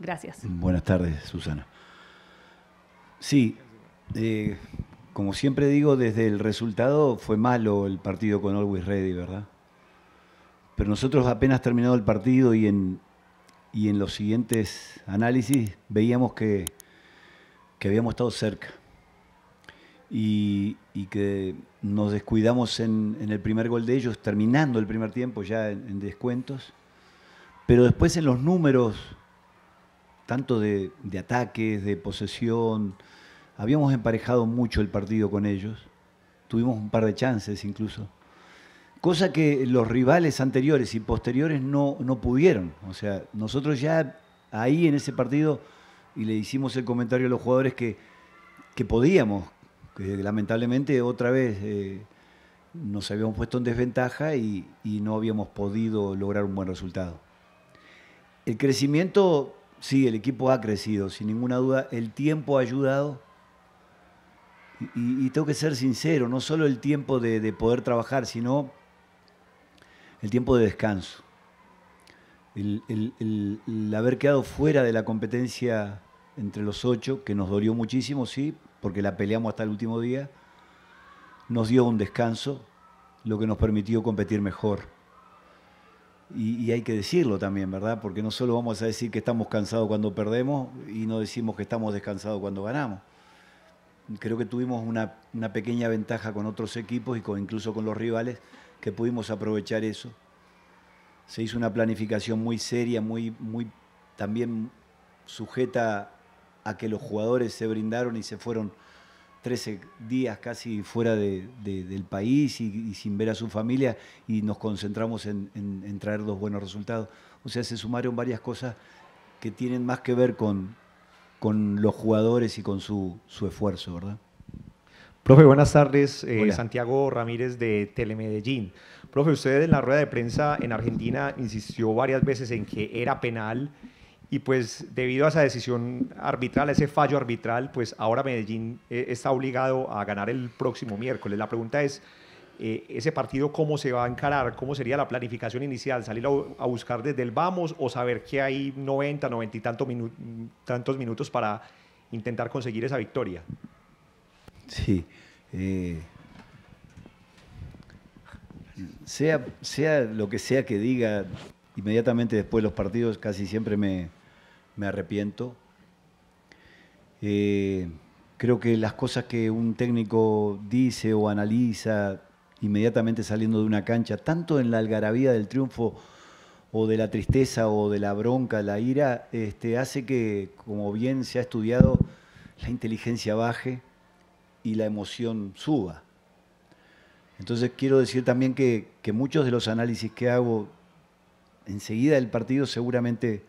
Gracias. Buenas tardes, Susana. Sí, eh, como siempre digo, desde el resultado fue malo el partido con Always Ready, ¿verdad? Pero nosotros apenas terminado el partido y en, y en los siguientes análisis veíamos que, habíamos estado cerca y, que nos descuidamos en, el primer gol de ellos, terminando el primer tiempo ya en descuentos. Pero después en los números tanto de, ataques, de posesión. Habíamos emparejado mucho el partido con ellos. Tuvimos un par de chances incluso cosa que los rivales anteriores y posteriores no, pudieron. O sea, nosotros ya ahí en ese partido, y le hicimos el comentario a los jugadores que, podíamos, que lamentablemente otra vez eh, nos habíamos puesto en desventaja y, y, no habíamos podido lograr un buen resultado. El crecimiento sí, el equipo ha crecido, sin ninguna duda. El tiempo ha ayudado. Y, tengo que ser sincero, no solo el tiempo de, poder trabajar, sino el tiempo de descanso. El, el, haber quedado fuera de la competencia entre los ocho, que nos dolió muchísimo, sí, porque la peleamos hasta el último día, nos dio un descanso, lo que nos permitió competir mejor. Y, hay que decirlo también, ¿verdad? Porque no solo vamos a decir que estamos cansados cuando perdemos y no decimos que estamos descansados cuando ganamos. Creo que tuvimos una, una pequeña ventaja con otros equipos y con, incluso con los rivales que pudimos aprovechar eso. Se hizo una planificación muy seria, muy, muy también sujeta a que los jugadores se brindaron y se fueron 13 días casi fuera del país y, sin ver a su familia y nos concentramos en, traer los buenos resultados. O sea, se sumaron varias cosas que tienen más que ver con, con los jugadores y con su, su esfuerzo, ¿verdad? Profe, buenas tardes. Eh, Santiago Ramírez de Telemedellín. Profe, usted en la rueda de prensa en Argentina insistió varias veces en que era penal y pues debido a esa decisión arbitral, a ese fallo arbitral, pues ahora Medellín eh, está obligado a ganar el próximo miércoles. La pregunta es, eh, ese partido cómo se va a encarar, cómo sería la planificación inicial, salir a, buscar desde el vamos o saber que hay 90, 90 y tanto tantos minutos para intentar conseguir esa victoria. Sí. Eh, sea, sea lo que sea que diga, inmediatamente después de los partidos casi siempre me, me arrepiento. Eh, creo que las cosas que un técnico dice o analiza inmediatamente saliendo de una cancha, tanto en la algarabía del triunfo o de la tristeza o de la bronca, la ira, este, hace que, como bien se ha estudiado, la inteligencia baje y la emoción suba. Entonces quiero decir también que, que muchos de los análisis que hago enseguida del partido seguramente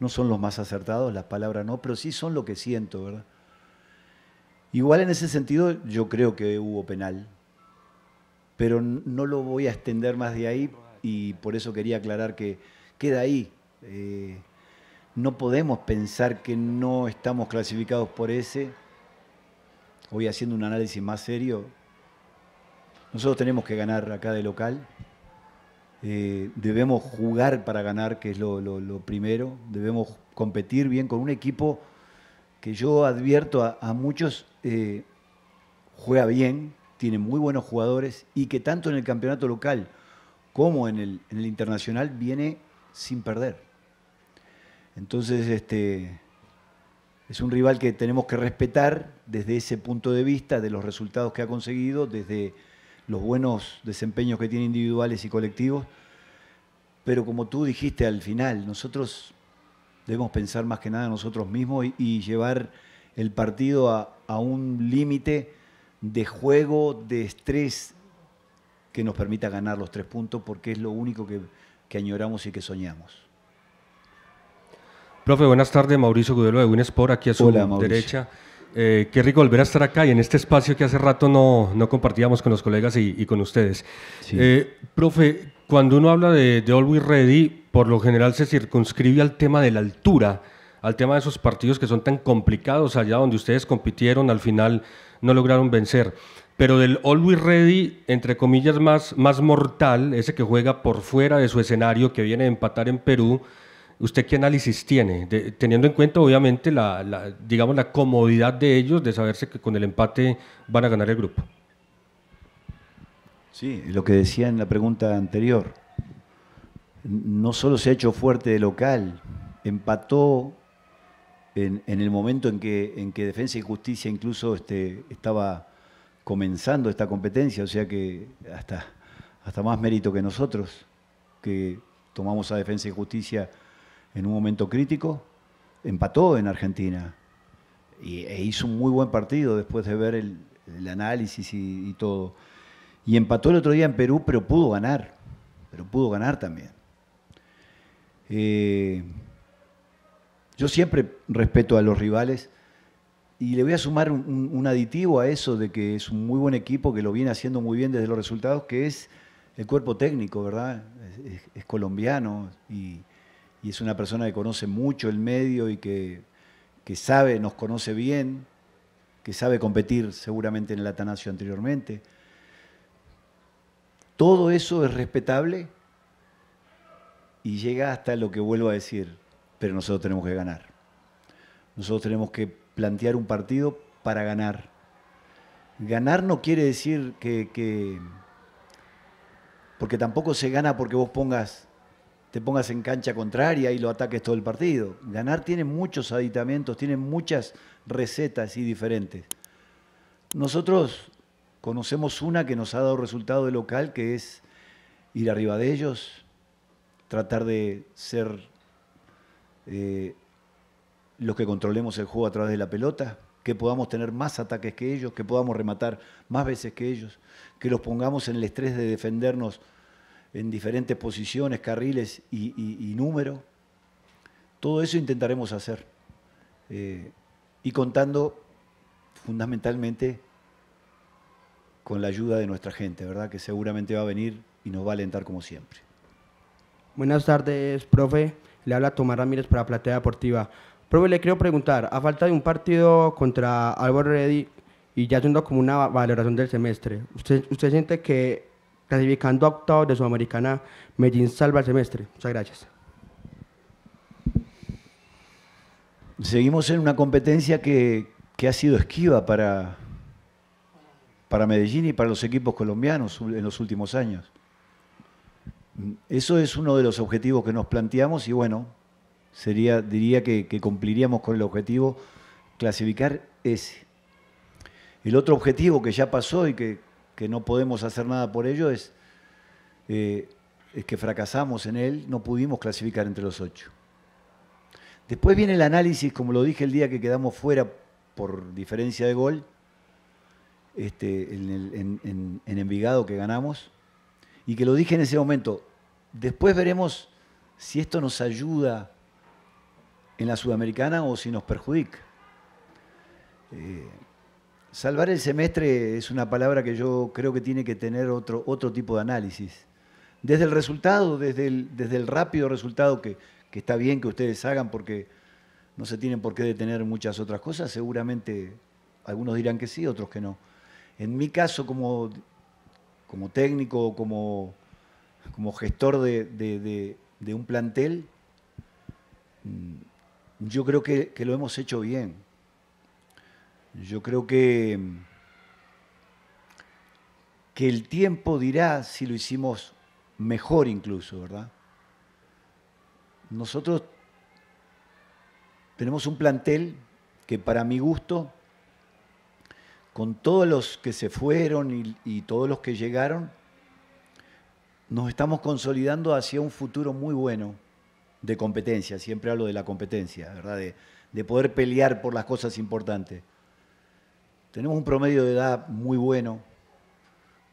no son los más acertados, las palabras no, pero sí son lo que siento, ¿verdad? Igual en ese sentido yo creo que hubo penal, pero no lo voy a extender más de ahí y por eso quería aclarar que queda ahí. Eh, no podemos pensar que no estamos clasificados por ese. Hoy haciendo un análisis más serio, nosotros tenemos que ganar acá de local, eh, debemos jugar para ganar, que es lo, primero. Debemos competir bien con un equipo que yo advierto a, muchos eh, juega bien, tiene muy buenos jugadores y que tanto en el campeonato local como en el, en el internacional viene sin perder. Entonces, este, es un rival que tenemos que respetar desde ese punto de vista, de los resultados que ha conseguido, desde los buenos desempeños que tiene individuales y colectivos. Pero como tú dijiste al final, nosotros debemos pensar más que nada en nosotros mismos y, llevar el partido a, un límite de juego, de estrés, que nos permita ganar los tres puntos, porque es lo único que, añoramos y que soñamos. Profe, buenas tardes. Mauricio Gudelo de Winsport, aquí a su derecha. Eh, qué rico volver a estar acá y en este espacio que hace rato no, no compartíamos con los colegas y, con ustedes. Eh, profe, cuando uno habla de, de Always Ready, por lo general se circunscribe al tema de la altura, al tema de esos partidos que son tan complicados allá donde ustedes compitieron, al final no lograron vencer. Pero del Always Ready, entre comillas, más, más mortal, ese que juega por fuera de su escenario, que viene a empatar en Perú, ¿Usted qué análisis tiene? teniendo en cuenta, obviamente, la, digamos, la comodidad de ellos de saberse que con el empate van a ganar el grupo. Sí, lo que decía en la pregunta anterior. No solo se ha hecho fuerte de local, empató en, el momento en que, en que Defensa y Justicia incluso este, estaba comenzando esta competencia, o sea que hasta, hasta más mérito que nosotros, que tomamos a Defensa y Justicia en un momento crítico, empató en Argentina y, e hizo un muy buen partido después de ver el, análisis y, todo. Y empató el otro día en Perú, pero pudo ganar, pero pudo ganar también. Eh, yo siempre respeto a los rivales y le voy a sumar un, aditivo a eso de que es un muy buen equipo que lo viene haciendo muy bien desde los resultados, que es el cuerpo técnico, ¿verdad? Es, es colombiano y, y es una persona que conoce mucho el medio y que, sabe, nos conoce bien, que sabe competir seguramente en el Atanasio anteriormente. Todo eso es respetable y llega hasta lo que vuelvo a decir, pero nosotros tenemos que ganar. Nosotros tenemos que plantear un partido para ganar. Ganar no quiere decir que porque tampoco se gana porque vos pongas te pongas en cancha contraria y lo ataques todo el partido. Ganar tiene muchos aditamentos, tiene muchas recetas y diferentes. Nosotros conocemos una que nos ha dado resultado de local, que es ir arriba de ellos, tratar de ser eh, los que controlemos el juego a través de la pelota, que podamos tener más ataques que ellos, que podamos rematar más veces que ellos, que los pongamos en el estrés de defendernos en diferentes posiciones, carriles y, número. Todo eso intentaremos hacer. Eh, y contando fundamentalmente con la ayuda de nuestra gente, ¿verdad? Que seguramente va a venir y nos va a alentar como siempre. Buenas tardes, profe. Le habla Tomás Ramírez para Platea Deportiva. Profe, le quiero preguntar, a falta de un partido contra Álvaro Reddy y ya haciendo como una valoración del semestre, ¿usted, usted siente que clasificando a de Sudamericana, Medellín salva el semestre. Muchas gracias. Seguimos en una competencia que, ha sido esquiva para, para Medellín y para los equipos colombianos en los últimos años. Eso es uno de los objetivos que nos planteamos y bueno, sería, diría que, que cumpliríamos con el objetivo clasificar ese. El otro objetivo que ya pasó y que, que no podemos hacer nada por ello es, eh, es que fracasamos en él, no pudimos clasificar entre los ocho. Después viene el análisis, como lo dije el día que quedamos fuera por diferencia de gol, este, en, Envigado que ganamos, y que lo dije en ese momento. Después veremos si esto nos ayuda en la Sudamericana o si nos perjudica. Eh, Salvar el semestre es una palabra que yo creo que tiene que tener otro, otro tipo de análisis. Desde el resultado, desde el, desde el rápido resultado que, está bien que ustedes hagan porque no se tienen por qué detener muchas otras cosas, seguramente algunos dirán que sí, otros que no. En mi caso, como, técnico, como, como gestor de, un plantel, mm, yo creo que lo hemos hecho bien yo creo que, que el tiempo dirá si lo hicimos mejor incluso, ¿verdad? Nosotros tenemos un plantel que para mi gusto, con todos los que se fueron y, todos los que llegaron, nos estamos consolidando hacia un futuro muy bueno de competencia. Siempre hablo de la competencia, ¿verdad? de poder pelear por las cosas importantes. Tenemos un promedio de edad muy bueno.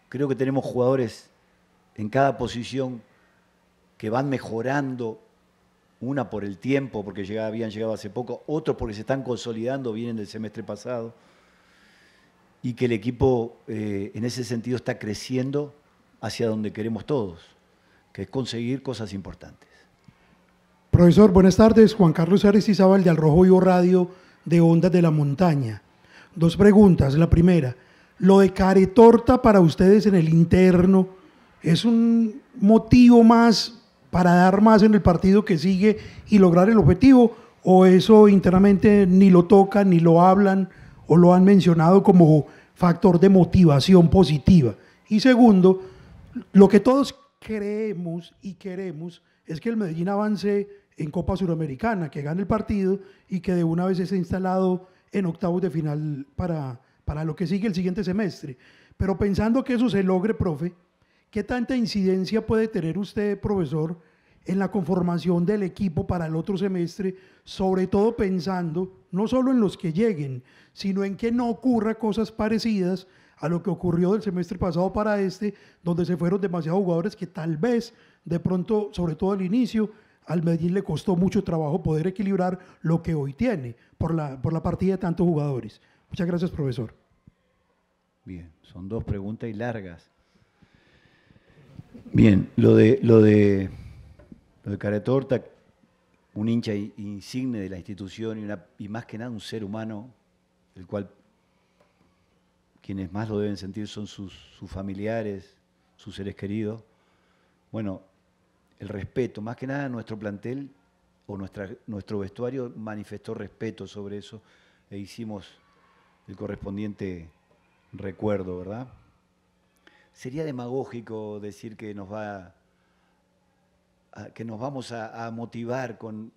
Creo que tenemos jugadores en cada posición que van mejorando, una por el tiempo, porque habían llegado hace poco, otros porque se están consolidando, vienen del semestre pasado, y que el equipo eh, en ese sentido está creciendo hacia donde queremos todos, que es conseguir cosas importantes. Profesor, buenas tardes. Juan Carlos Izabal de Al Rojo Vivo Radio de Ondas de la Montaña. Dos preguntas. La primera, lo de caretorta para ustedes en el interno, ¿es un motivo más para dar más en el partido que sigue y lograr el objetivo? ¿O eso internamente ni lo tocan, ni lo hablan, o lo han mencionado como factor de motivación positiva? Y segundo, lo que todos creemos y queremos es que el Medellín avance en Copa Suramericana, que gane el partido y que de una vez esté instalado en octavos de final para, lo que sigue el siguiente semestre. Pero pensando que eso se logre, profe, ¿qué tanta incidencia puede tener usted, profesor, en la conformación del equipo para el otro semestre, sobre todo pensando no solo en los que lleguen, sino en que no ocurra cosas parecidas a lo que ocurrió del semestre pasado para este, donde se fueron demasiados jugadores que tal vez, de pronto, sobre todo al inicio, al Medellín le costó mucho trabajo poder equilibrar lo que hoy tiene por la, por la partida de tantos jugadores. Muchas gracias, profesor. Bien, son dos preguntas y largas. Bien, lo de, lo de, lo de Caretorta, un hincha insigne de la institución y, una, y más que nada un ser humano, el cual quienes más lo deben sentir son sus, sus familiares, sus seres queridos. Bueno, el respeto. Más que nada nuestro plantel o nuestra, nuestro vestuario manifestó respeto sobre eso e hicimos el correspondiente recuerdo, ¿verdad? Sería demagógico decir que nos va que nos vamos a, motivar con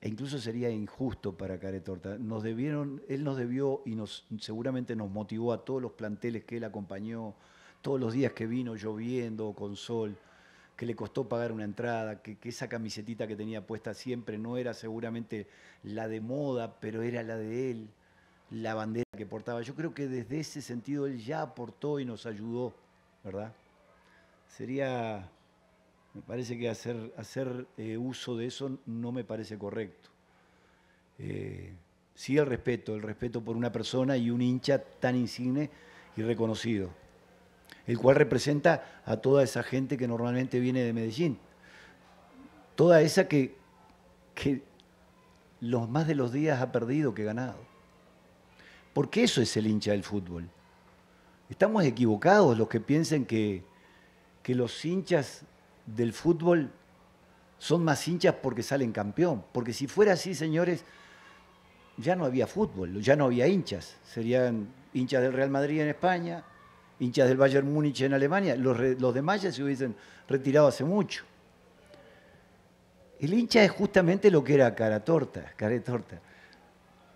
e incluso sería injusto para Caretorta. Nos debieron, él nos debió y nos seguramente nos motivó a todos los planteles que él acompañó, todos los días que vino lloviendo con sol que le costó pagar una entrada, que, esa camisetita que tenía puesta siempre no era seguramente la de moda, pero era la de él, la bandera que portaba. Yo creo que desde ese sentido él ya aportó y nos ayudó, ¿verdad? Sería, me parece que hacer, hacer eh, uso de eso no me parece correcto. Eh, sí el respeto, el respeto por una persona y un hincha tan insigne y reconocido el cual representa a toda esa gente que normalmente viene de Medellín. Toda esa que, los más de los días ha perdido que ganado. Porque eso es el hincha del fútbol. Estamos equivocados los que piensen que los hinchas del fútbol son más hinchas porque salen campeón. Porque si fuera así, señores, ya no había fútbol, ya no había hinchas. Serían hinchas del Real Madrid en España, hinchas del Bayern Múnich en Alemania, los, de los demás se hubiesen retirado hace mucho. El hincha es justamente lo que era cara torta, cara torta.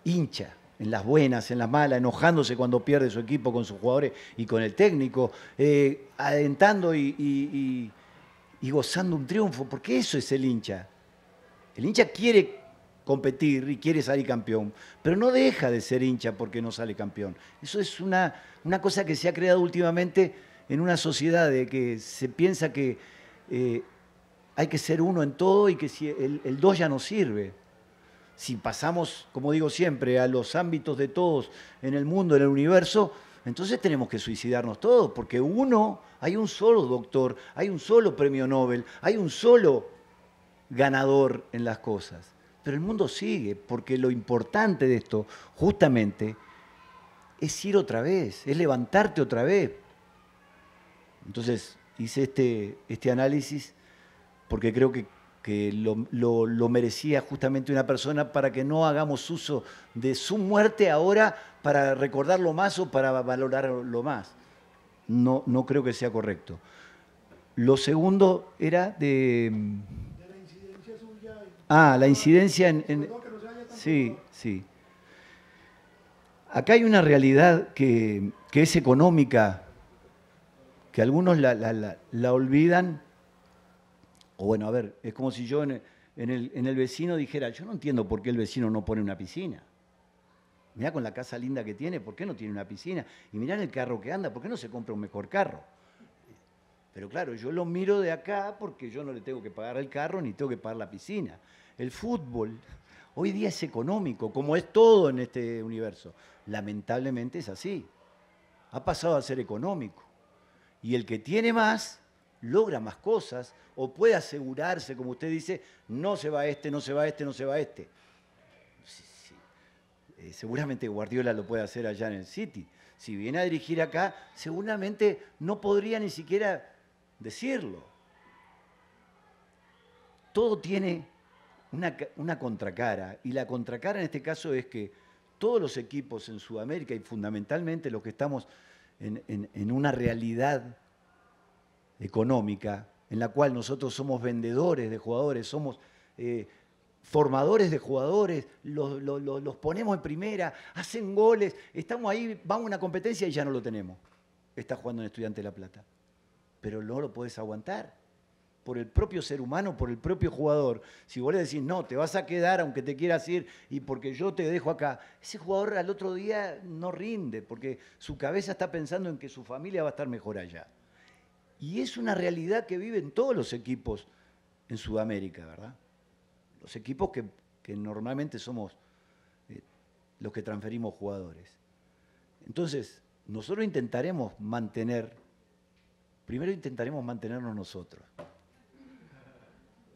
Hincha, en las buenas, en las malas, enojándose cuando pierde su equipo con sus jugadores y con el técnico, eh, adentando y, gozando un triunfo, porque eso es el hincha. El hincha quiere competir y quiere salir campeón, pero no deja de ser hincha porque no sale campeón. Eso es una, cosa que se ha creado últimamente en una sociedad de que se piensa que eh, hay que ser uno en todo y que si el, el dos ya no sirve. Si pasamos, como digo siempre, a los ámbitos de todos en el mundo, en el universo, entonces tenemos que suicidarnos todos, porque uno, hay un solo doctor, hay un solo premio Nobel, hay un solo ganador en las cosas. Pero el mundo sigue, porque lo importante de esto, justamente, es ir otra vez, es levantarte otra vez. Entonces, hice este, este análisis porque creo que, lo, merecía justamente una persona para que no hagamos uso de su muerte ahora para recordarlo más o para valorarlo más. No, no creo que sea correcto. Lo segundo era de... Ah, la incidencia en... Sí, sí. Acá hay una realidad que, es económica, que algunos la, olvidan. O bueno, a ver, es como si yo en el, en el vecino dijera, yo no entiendo por qué el vecino no pone una piscina. Mirá con la casa linda que tiene, ¿por qué no tiene una piscina? Y mirá el carro que anda, ¿por qué no se compra un mejor carro? Pero claro, yo lo miro de acá porque yo no le tengo que pagar el carro ni tengo que pagar la piscina. El fútbol hoy día es económico, como es todo en este universo. Lamentablemente es así. Ha pasado a ser económico. Y el que tiene más logra más cosas o puede asegurarse, como usted dice, no se va este, no se va este, no se va este. Eh, seguramente Guardiola lo puede hacer allá en el City. Si viene a dirigir acá, seguramente no podría ni siquiera decirlo. Todo tiene una, contracara. Y la contracara en este caso es que todos los equipos en Sudamérica y fundamentalmente los que estamos en, una realidad económica en la cual nosotros somos vendedores de jugadores, somos eh, formadores de jugadores, los, ponemos en primera, hacen goles, estamos ahí, vamos a una competencia y ya no lo tenemos. Está jugando en Estudiante de La Plata. Pero no lo puedes aguantar por el propio ser humano, por el propio jugador. Si vos le decís, no, te vas a quedar aunque te quieras ir y porque yo te dejo acá, ese jugador al otro día no rinde porque su cabeza está pensando en que su familia va a estar mejor allá. Y es una realidad que viven todos los equipos en Sudamérica, ¿verdad? Los equipos que, normalmente somos eh, los que transferimos jugadores. Entonces, nosotros intentaremos mantener, primero intentaremos mantenernos nosotros.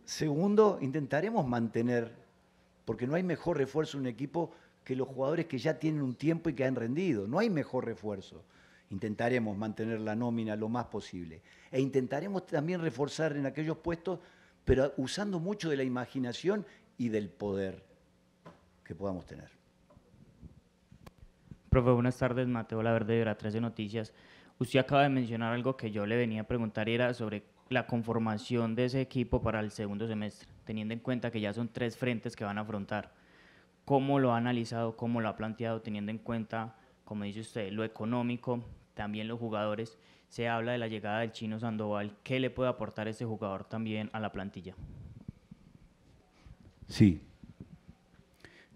Segundo, intentaremos mantener, porque no hay mejor refuerzo en un equipo que los jugadores que ya tienen un tiempo y que han rendido. No hay mejor refuerzo. Intentaremos mantener la nómina lo más posible. E intentaremos también reforzar en aquellos puestos, pero usando mucho de la imaginación y del poder que podamos tener. Profe, buenas tardes. Mateo Laverde de la 13 Noticias. Usted acaba de mencionar algo que yo le venía a preguntar y era sobre la conformación de ese equipo para el segundo semestre, teniendo en cuenta que ya son tres frentes que van a afrontar? ¿Cómo lo ha analizado, cómo lo ha planteado, teniendo en cuenta, como dice usted, lo económico, también los jugadores? Se habla de la llegada del chino Sandoval. ¿Qué le puede aportar ese jugador también a la plantilla? Sí.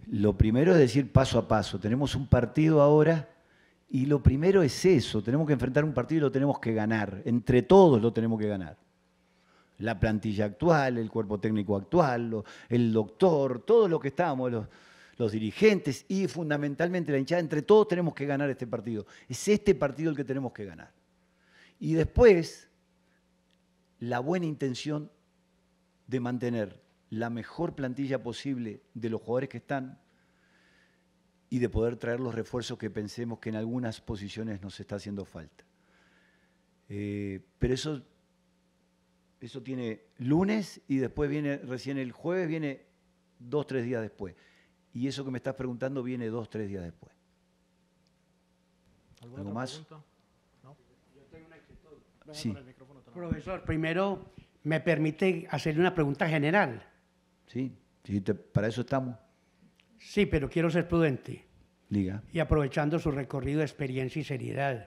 Lo primero es decir paso a paso. Tenemos un partido ahora y lo primero es eso, tenemos que enfrentar un partido y lo tenemos que ganar, entre todos lo tenemos que ganar. La plantilla actual, el cuerpo técnico actual, el doctor, todos los que estamos, los dirigentes y fundamentalmente la hinchada, entre todos tenemos que ganar este partido. Es este partido el que tenemos que ganar. Y después, la buena intención de mantener la mejor plantilla posible de los jugadores que están, y de poder traer los refuerzos que pensemos que en algunas posiciones nos está haciendo falta. Eh, pero eso, eso tiene lunes y después viene, recién el jueves viene dos, tres días después. Y eso que me estás preguntando viene dos, tres días después. ¿Algo más? Sí. Profesor, primero me permite hacerle una pregunta general. Sí, para eso estamos. Sí, pero quiero ser prudente. Diga. Y aprovechando su recorrido de experiencia y seriedad.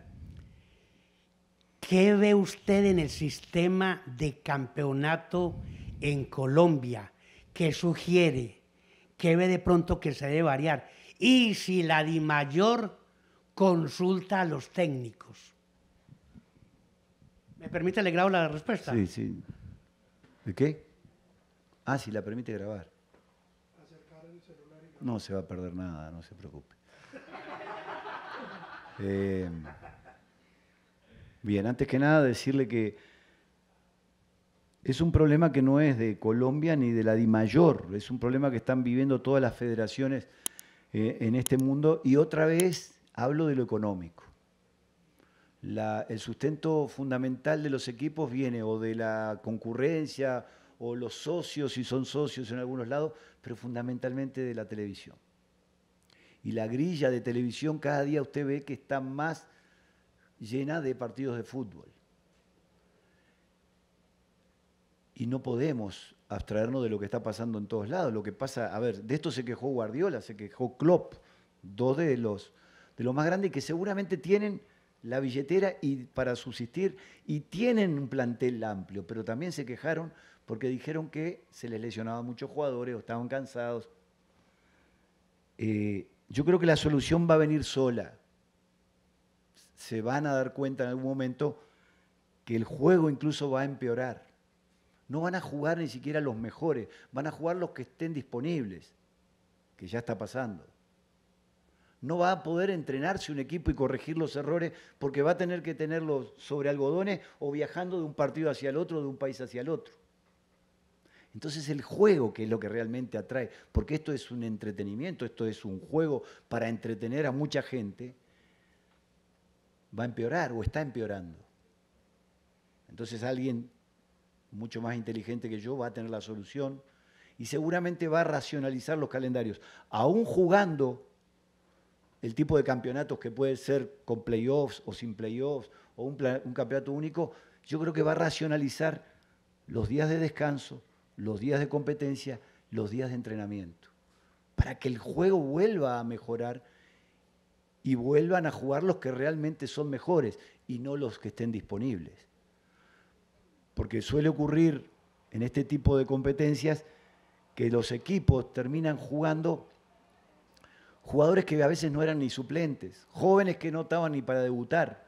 ¿Qué ve usted en el sistema de campeonato en Colombia? ¿Qué sugiere? ¿Qué ve de pronto que se debe variar? Y si la Di Mayor consulta a los técnicos. ¿Me permite le grabo la respuesta? Sí, sí. ¿De qué? Ah, si la permite grabar. No se va a perder nada, no se preocupe. Eh, bien, antes que nada decirle que es un problema que no es de Colombia ni de la DIMAYOR, es un problema que están viviendo todas las federaciones eh, en este mundo y otra vez hablo de lo económico. el sustento fundamental de los equipos viene o de la concurrencia o los socios, si son socios en algunos lados, pero fundamentalmente de la televisión. Y la grilla de televisión cada día usted ve que está más llena de partidos de fútbol. Y no podemos abstraernos de lo que está pasando en todos lados. Lo que pasa, a ver, de esto se quejó Guardiola, se quejó Klopp, dos de los, de los más grandes que seguramente tienen la billetera y para subsistir y tienen un plantel amplio, pero también se quejaron porque dijeron que se les a muchos jugadores o estaban cansados. Eh, yo creo que la solución va a venir sola. Se van a dar cuenta en algún momento que el juego incluso va a empeorar. No van a jugar ni siquiera los mejores, van a jugar los que estén disponibles, que ya está pasando no va a poder entrenarse un equipo y corregir los errores porque va a tener que tenerlos sobre algodones o viajando de un partido hacia el otro, de un país hacia el otro. Entonces el juego que es lo que realmente atrae, porque esto es un entretenimiento, esto es un juego para entretener a mucha gente, va a empeorar o está empeorando. Entonces alguien mucho más inteligente que yo va a tener la solución y seguramente va a racionalizar los calendarios, aún jugando el tipo de campeonatos que puede ser con playoffs o sin playoffs o un, un campeonato único, yo creo que va a racionalizar los días de descanso, los días de competencia, los días de entrenamiento, para que el juego vuelva a mejorar y vuelvan a jugar los que realmente son mejores y no los que estén disponibles. Porque suele ocurrir en este tipo de competencias que los equipos terminan jugando jugadores que a veces no eran ni suplentes, jóvenes que no estaban ni para debutar,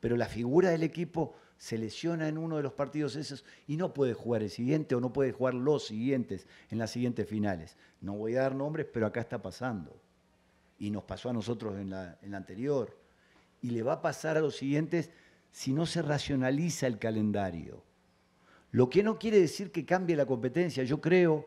pero la figura del equipo se lesiona en uno de los partidos esos y no puede jugar el siguiente o no puede jugar los siguientes en las siguientes finales. No voy a dar nombres, pero acá está pasando. Y nos pasó a nosotros en la, en la anterior. Y le va a pasar a los siguientes si no se racionaliza el calendario. Lo que no quiere decir que cambie la competencia. Yo creo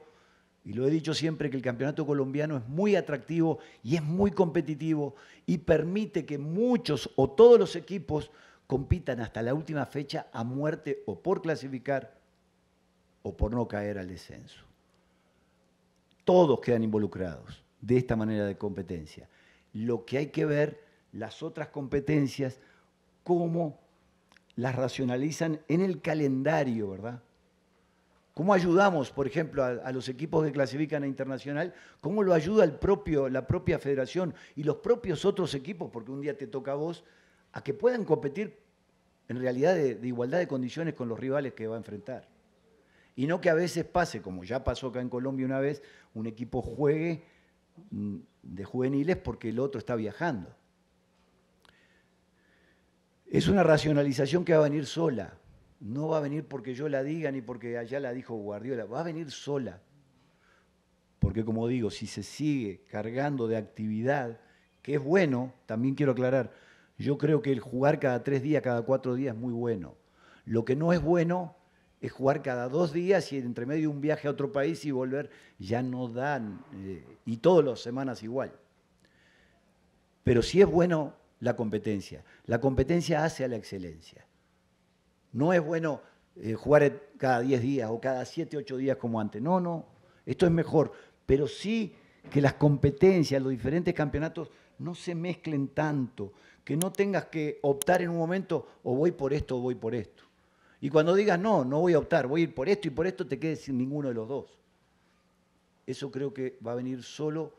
y lo he dicho siempre que el campeonato colombiano es muy atractivo y es muy competitivo y permite que muchos o todos los equipos compitan hasta la última fecha a muerte o por clasificar o por no caer al descenso. Todos quedan involucrados de esta manera de competencia. Lo que hay que ver las otras competencias, cómo las racionalizan en el calendario, ¿verdad? ¿Cómo ayudamos, por ejemplo, a, los equipos que clasifican a internacional? ¿Cómo lo ayuda la propia federación y los propios otros equipos, porque un día te toca a vos, a que puedan competir en realidad de igualdad de condiciones con los rivales que va a enfrentar? Y no que a veces pase, como ya pasó acá en Colombia una vez, un equipo juegue mm, de juveniles porque el otro está viajando. Es una racionalización que va a venir sola no va a venir porque yo la diga ni porque allá la dijo Guardiola, va a venir sola. Porque como digo, si se sigue cargando de actividad, que es bueno, también quiero aclarar, yo creo que el jugar cada tres días, cada cuatro días es muy bueno. Lo que no es bueno es jugar cada dos días y entre medio un viaje a otro país y volver, ya no dan, eh, y todos los semanas igual. Pero sí es bueno la competencia. La competencia hace a la excelencia. No es bueno eh, jugar cada 10 días o cada 7, 8 días como antes. No, no, esto es mejor. Pero sí que las competencias, los diferentes campeonatos no se mezclen tanto, que no tengas que optar en un momento o voy por esto o voy por esto. Y cuando digas no, no voy a optar, voy a ir por esto y por esto, te quedes sin ninguno de los dos. Eso creo que va a venir solo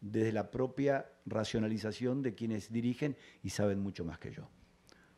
desde la propia racionalización de quienes dirigen y saben mucho más que yo.